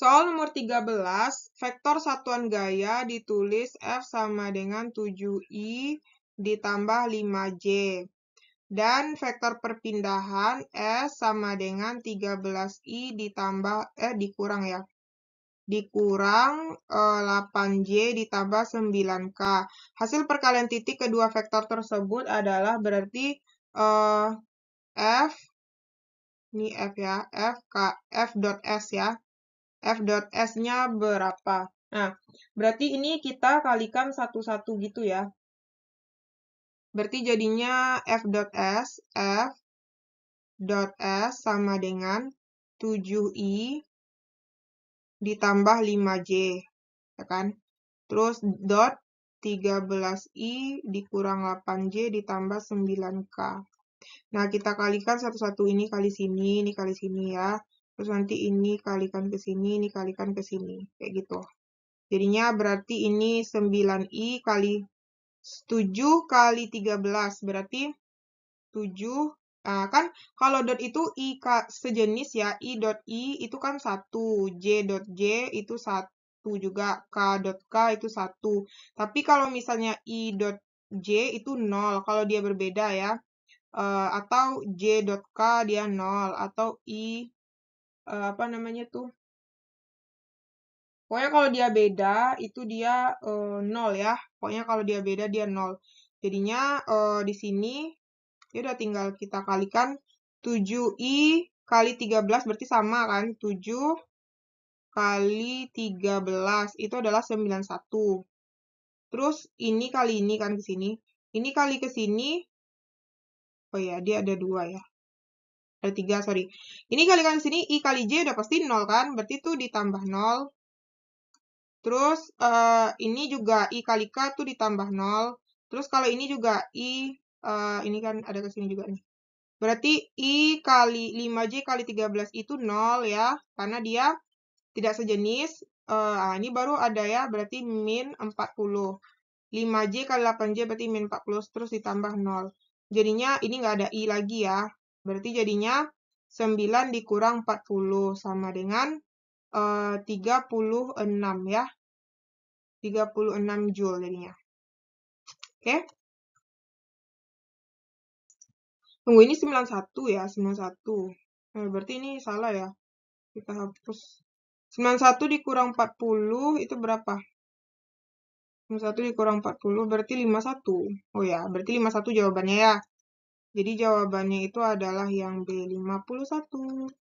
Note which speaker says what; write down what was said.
Speaker 1: Soal nomor 13, vektor satuan gaya ditulis F sama dengan 7I ditambah 5J. Dan vektor perpindahan S sama dengan 13I ditambah, eh dikurang ya, dikurang eh, 8J ditambah 9K. Hasil perkalian titik kedua vektor tersebut adalah berarti eh, F, ini F ya, F, K, F dot S ya, F.S-nya berapa. Nah, berarti ini kita kalikan satu-satu gitu ya. Berarti jadinya F.S,
Speaker 2: F.S sama dengan 7I
Speaker 1: ditambah 5J, ya kan? Terus dot 13I dikurang 8J ditambah 9K. Nah, kita kalikan satu-satu ini kali sini, ini kali sini ya terus nanti ini kalikan ke sini, ini kalikan ke sini, kayak gitu. Jadinya berarti ini 9i kali 7 kali 13, berarti 7 Nah, kan kalau dot itu i sejenis ya, i dot i itu kan satu, j dot j itu satu juga, k dot k itu satu. Tapi kalau misalnya i dot j itu nol, kalau dia berbeda ya, uh, atau j dot k dia nol, atau i uh, apa namanya tuh pokoknya kalau dia beda, itu dia, uh, nol ya. Pokoknya kalau dia beda dia nol Jadinya, uh, di sini, ya udah tinggal kita kalikan 7i kali 13 berarti sama kan, 7 kali 13 itu adalah 91. Terus ini kali ini kan ke sini, ini kali ke sini, oh ya dia ada dua ya. Ada eh, 3, sorry. Ini kalikan sini, I kali J udah pasti 0 kan? Berarti itu ditambah 0. Terus uh, ini juga I kali K tuh ditambah 0. Terus kalau ini juga I, uh, ini kan ada ke sini juga nih. Berarti I kali 5J kali 13 itu 0 ya, karena dia tidak sejenis. Uh, nah ini baru ada ya, berarti min 40. 5J kali 8J berarti min 40, terus ditambah 0. Jadinya ini nggak ada I lagi ya. Berarti jadinya 9 dikurang 40 sama dengan eh, uh, 36 ya. 36 Joule jadinya.
Speaker 2: Oke. Okay. Tunggu ini
Speaker 1: 91 ya, 91. Nah, eh, berarti ini salah ya. Kita hapus. 91 dikurang 40 itu berapa? 91 dikurang 40 berarti 51. Oh ya, berarti 51 jawabannya ya. Jadi jawabannya
Speaker 2: itu adalah yang B, 51.